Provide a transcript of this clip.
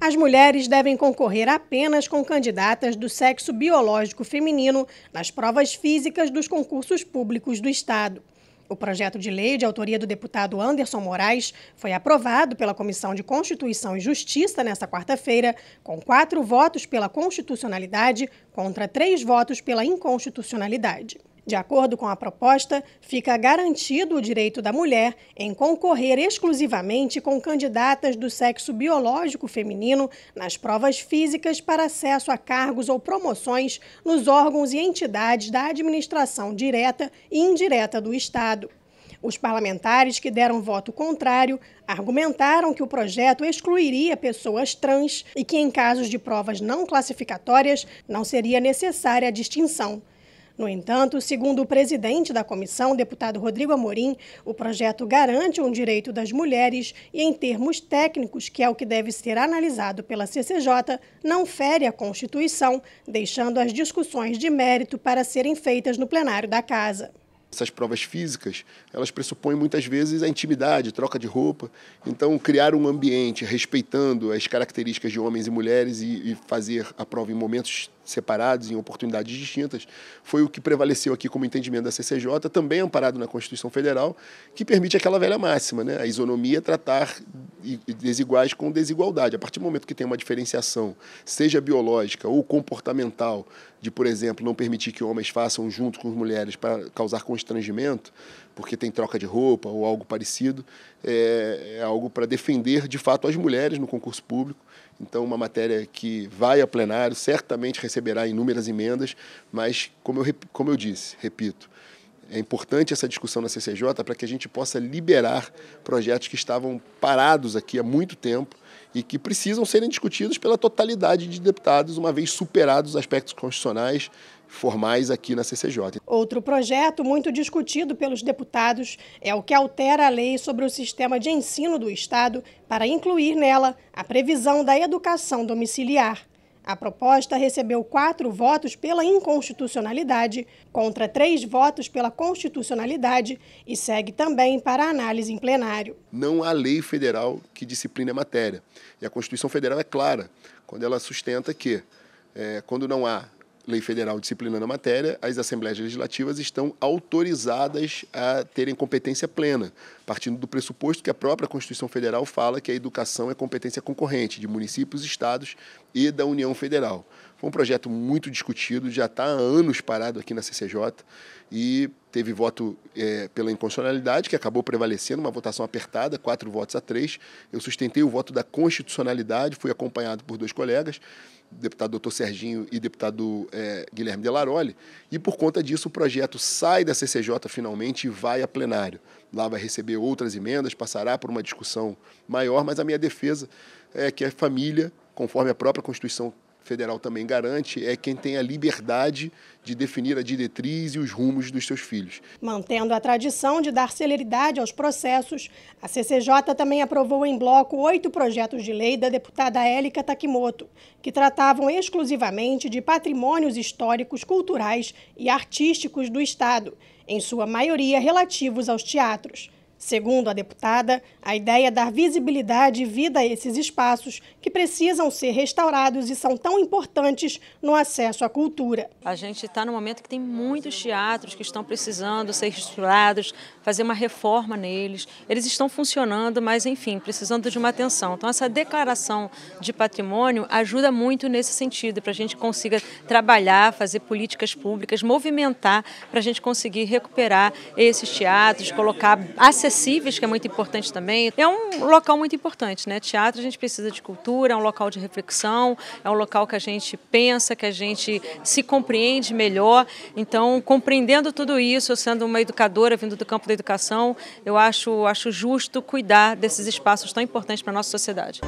as mulheres devem concorrer apenas com candidatas do sexo biológico feminino nas provas físicas dos concursos públicos do Estado. O projeto de lei de autoria do deputado Anderson Moraes foi aprovado pela Comissão de Constituição e Justiça nesta quarta-feira, com quatro votos pela constitucionalidade contra três votos pela inconstitucionalidade. De acordo com a proposta, fica garantido o direito da mulher em concorrer exclusivamente com candidatas do sexo biológico feminino nas provas físicas para acesso a cargos ou promoções nos órgãos e entidades da administração direta e indireta do Estado. Os parlamentares que deram voto contrário argumentaram que o projeto excluiria pessoas trans e que, em casos de provas não classificatórias, não seria necessária a distinção. No entanto, segundo o presidente da comissão, deputado Rodrigo Amorim, o projeto garante um direito das mulheres e, em termos técnicos, que é o que deve ser analisado pela CCJ, não fere a Constituição, deixando as discussões de mérito para serem feitas no plenário da Casa essas provas físicas, elas pressupõem muitas vezes a intimidade, troca de roupa. Então, criar um ambiente respeitando as características de homens e mulheres e, e fazer a prova em momentos separados em oportunidades distintas, foi o que prevaleceu aqui como entendimento da CCJ, também amparado na Constituição Federal, que permite aquela velha máxima, né? a isonomia é tratar desiguais com desigualdade. A partir do momento que tem uma diferenciação, seja biológica ou comportamental, de, por exemplo, não permitir que homens façam junto com as mulheres para causar constrangimento, porque tem troca de roupa ou algo parecido, é, é algo para defender de fato as mulheres no concurso público. Então, uma matéria que vai a plenário, certamente recebe receberá inúmeras emendas, mas, como eu, como eu disse, repito, é importante essa discussão na CCJ para que a gente possa liberar projetos que estavam parados aqui há muito tempo e que precisam serem discutidos pela totalidade de deputados, uma vez superados os aspectos constitucionais formais aqui na CCJ. Outro projeto muito discutido pelos deputados é o que altera a lei sobre o sistema de ensino do Estado para incluir nela a previsão da educação domiciliar. A proposta recebeu quatro votos pela inconstitucionalidade, contra três votos pela constitucionalidade e segue também para análise em plenário. Não há lei federal que discipline a matéria. E a Constituição Federal é clara quando ela sustenta que, é, quando não há lei federal disciplinando a matéria, as assembleias legislativas estão autorizadas a terem competência plena partindo do pressuposto que a própria Constituição Federal fala que a educação é competência concorrente de municípios, estados e da União Federal. Foi um projeto muito discutido, já está há anos parado aqui na CCJ e teve voto é, pela inconstitucionalidade, que acabou prevalecendo, uma votação apertada, quatro votos a três. Eu sustentei o voto da constitucionalidade, fui acompanhado por dois colegas, deputado doutor Serginho e deputado é, Guilherme Delaroli, e por conta disso o projeto sai da CCJ finalmente e vai a plenário. Lá vai receber outras emendas, passará por uma discussão maior, mas a minha defesa é que a família, conforme a própria Constituição Federal também garante, é quem tem a liberdade de definir a diretriz e os rumos dos seus filhos. Mantendo a tradição de dar celeridade aos processos, a CCJ também aprovou em bloco oito projetos de lei da deputada Élica Takimoto, que tratavam exclusivamente de patrimônios históricos, culturais e artísticos do Estado, em sua maioria relativos aos teatros. Segundo a deputada, a ideia é dar visibilidade e vida a esses espaços que precisam ser restaurados e são tão importantes no acesso à cultura. A gente está no momento que tem muitos teatros que estão precisando ser restaurados, fazer uma reforma neles. Eles estão funcionando, mas enfim, precisando de uma atenção. Então essa declaração de patrimônio ajuda muito nesse sentido, para a gente consiga trabalhar, fazer políticas públicas, movimentar, para a gente conseguir recuperar esses teatros, colocar acessibilidade acessíveis, que é muito importante também. É um local muito importante, né? Teatro a gente precisa de cultura, é um local de reflexão, é um local que a gente pensa, que a gente se compreende melhor. Então, compreendendo tudo isso, eu sendo uma educadora vindo do campo da educação, eu acho, acho justo cuidar desses espaços tão importantes para a nossa sociedade.